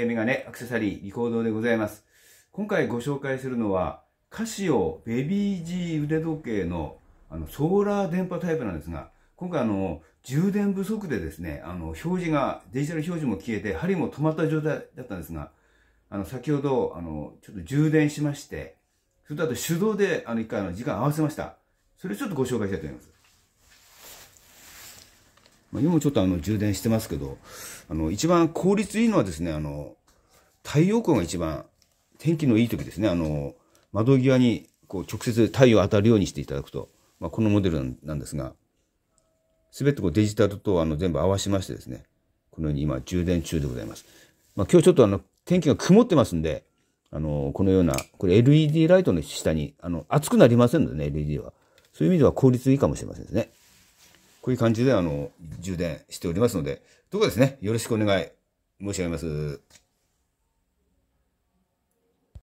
時メガネ、アクセサリー、リコードでございます。今回ご紹介するのは、カシオベビー G 腕時計のあのソーラー電波タイプなんですが、今回あの、充電不足でですね、あの、表示が、デジタル表示も消えて、針も止まった状態だったんですが、あの、先ほど、あの、ちょっと充電しまして、それとあと手動で、あの、一回あの、時間合わせました。それちょっとご紹介したいと思います。まあ、今もちょっとあの充電してますけど、あの、一番効率いいのはですね、あの、太陽光が一番、天気のいい時ですね、あの、窓際にこう直接太陽当たるようにしていただくと、まあ、このモデルなんですが、すべてこうデジタルとあの全部合わしましてですね、このように今充電中でございます。まあ、今日ちょっとあの、天気が曇ってますんで、あの、このような、これ LED ライトの下に、あの、熱くなりませんのでね、LED は。そういう意味では効率いいかもしれませんですね。こういう感じで、あの、充電しておりますので、どうかですね、よろしくお願い申し上げます。